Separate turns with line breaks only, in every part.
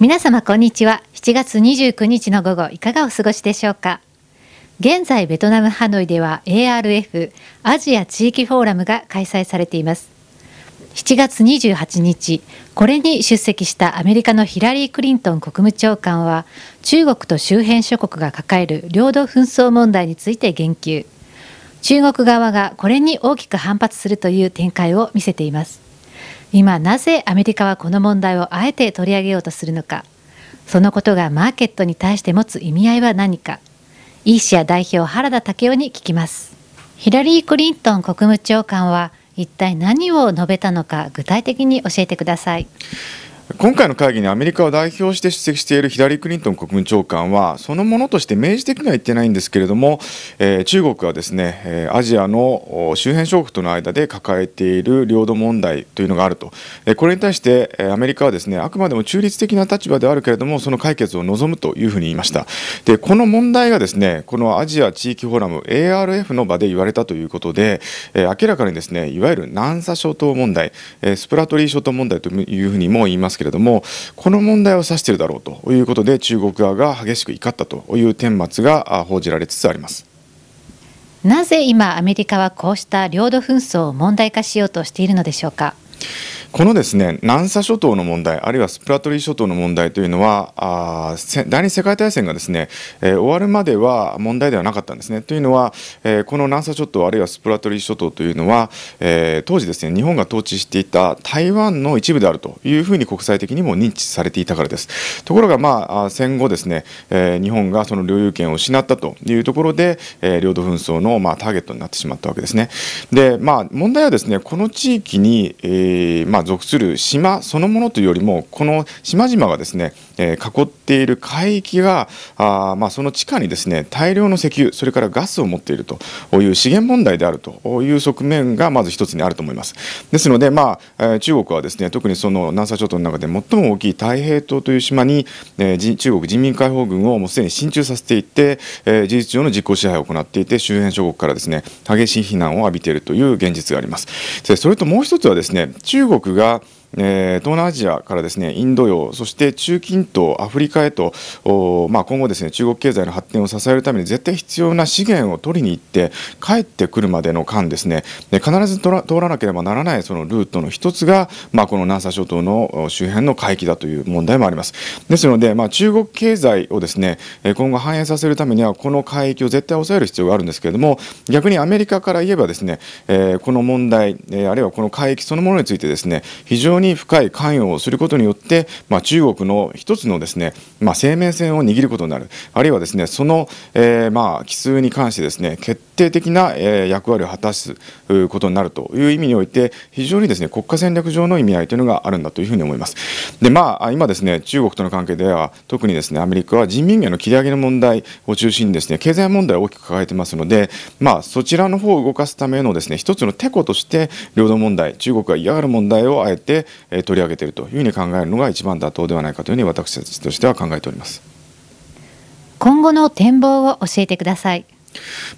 皆様こんにちは7月29日の午後いかがお過ごしでしょうか現在ベトナムハノイでは ARF アジア地域フォーラムが開催されています7月28日これに出席したアメリカのヒラリー・クリントン国務長官は中国と周辺諸国が抱える領土紛争問題について言及中国側がこれに大きく反発するという展開を見せています今なぜアメリカはこの問題をあえて取り上げようとするのかそのことがマーケットに対して持つ意味合いは何かイーシア代表原田武雄に聞きますヒラリー・クリントン国務長官は一体何を述べたのか具体的に教えてください
今回の会議にアメリカを代表して出席しているヒラリー・クリントン国務長官はそのものとして明示的には言ってないんですけれども、えー、中国はですね、えー、アジアの周辺諸国との間で抱えている領土問題というのがあると、えー、これに対してアメリカはですねあくまでも中立的な立場ではあるけれどもその解決を望むというふうに言いましたでこの問題がですねこのアジア地域フォーラム ARF の場で言われたということで、えー、明らかにですねいわゆる南沙諸島問題、えー、スプラトリー諸島問題というふうにも言いますけれどもれどもこの問題を指しているだろうということで中国側が激しく怒ったという顛末が報じられつつあります。
なぜ今アメリカはこうした領土紛争を問題化しようとしているのでしょうか。
このですね南沙諸島の問題あるいはスプラトリー諸島の問題というのはあ第二次世界大戦がですね、えー、終わるまでは問題ではなかったんですねというのは、えー、この南沙諸島あるいはスプラトリー諸島というのは、えー、当時ですね日本が統治していた台湾の一部であるというふうに国際的にも認知されていたからですところがまあ戦後ですね、えー、日本がその領有権を失ったというところで、えー、領土紛争のまあターゲットになってしまったわけですねでまあ問題はですねこの地域に、えーまあ、属する島そのものというよりもこの島々がですね、え囲っている海域があ、まあ、その地下にですね大量の石油それからガスを持っているという資源問題であるという側面がまず一つにあると思います。ですので、まあ、中国はですね特にその南沙諸島の中で最も大きい太平島という島に、えー、中国人民解放軍をもうすでに進駐させていて、えー、事実上の実効支配を行っていて周辺諸国からですね激しい非難を浴びているという現実があります。それともう一つはですね中国がえー、東南アジアからですねインド洋そして中近東アフリカへとまあ、今後ですね中国経済の発展を支えるために絶対必要な資源を取りに行って帰ってくるまでの間ですね必ず通らなければならないそのルートの一つが、まあ、この南沙諸島の周辺の海域だという問題もありますですので、まあ、中国経済をですね今後反映させるためにはこの海域を絶対抑える必要があるんですけれども逆にアメリカから言えばですね、えー、この問題、えあるいはこの海域そのものについてですね非常にに深い関与をすることによって、まあ、中国の一つのですね、まあ、生命線を握ることになるあるいはですねその、えー、まあ奇数に関してですね決定的な、えー、役割を果たすことになるという意味において非常にですね国家戦略上の意味合いというのがあるんだというふうに思います。でまあ今ですね中国との関係では特にですねアメリカは人民元の切り上げの問題を中心にですね経済問題を大きく抱えてますのでまあそちらの方を動かすためのですね一つのてことして領土問題中国が嫌がる問題をあえて取り上げているというふうに考えるのが一番妥当ではないかというふうに私たちとしては考えております
今後の展望を教えてください。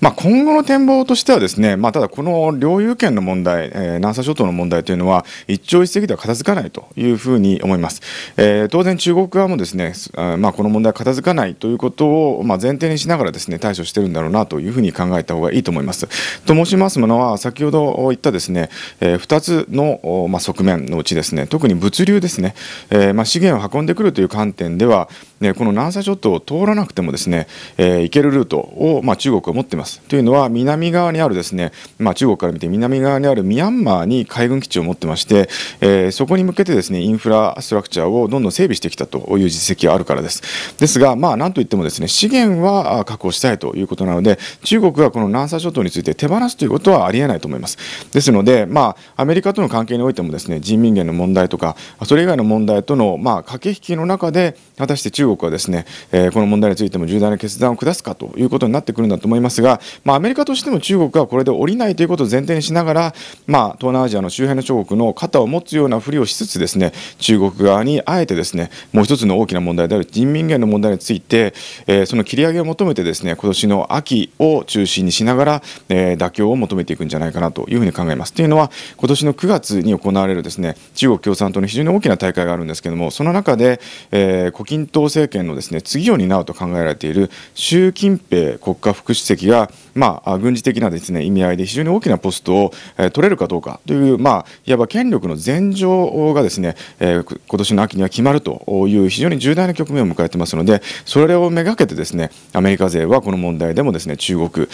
まあ、今後の展望としてはですね、まあ、ただこの領有権の問題、えー、南沙諸島の問題というのは一朝一夕では片付かないというふうに思います、えー、当然中国側もですね、まあ、この問題片付かないということをまあ前提にしながらですね対処してるんだろうなというふうに考えた方がいいと思いますと申しますものは先ほど言ったですね、えー、2つのまあ側面のうちですね特に物流ですね、えー、まあ資源を運んでくるという観点では、ね、この南沙諸島を通らなくてもですね、えー、行けるルートをまあ中国を持っていますというのは南側にあるですね、まあ、中国から見て南側にあるミャンマーに海軍基地を持ってまして、えー、そこに向けてですねインフラストラクチャーをどんどん整備してきたという実績があるからですですが、まあ、なんといってもですね資源は確保したいということなので中国がこの南沙諸島について手放すということはありえないと思いますですので、まあ、アメリカとの関係においてもですね人民元の問題とかそれ以外の問題との、まあ、駆け引きの中で果たして中国はですね、えー、この問題についても重大な決断を下すかということになってくるんだと思いますいますが、まあ、アメリカとしても中国がこれで降りないということを前提にしながら、まあ、東南アジアの周辺の諸国の肩を持つようなふりをしつつですね中国側にあえてですねもう一つの大きな問題である人民元の問題について、えー、その切り上げを求めてですね今年の秋を中心にしながら、えー、妥協を求めていくんじゃないかなというふうに考えます。というのは今年の9月に行われるですね中国共産党の非常に大きな大会があるんですけどもその中で、えー、胡錦涛政権のですね次を担うと考えられている習近平国家副主席が、まあ、軍事的なです、ね、意味合いで非常に大きなポストを、えー、取れるかどうかという、まあ、いわば権力の前兆がですね、えー、今年の秋には決まるという非常に重大な局面を迎えてますのでそれをめがけてですねアメリカ勢はこの問題でもですね中国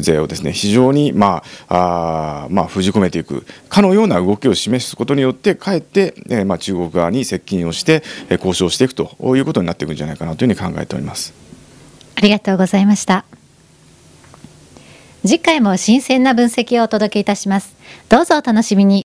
勢をですね非常に、まあ、あまあ封じ込めていくかのような動きを示すことによってかえって、えーまあ、中国側に接近をして、え交渉していくということになっていくんじゃないかなというふうに考えております。
ありがとうございました。次回も新鮮な分析をお届けいたします。どうぞお楽しみに。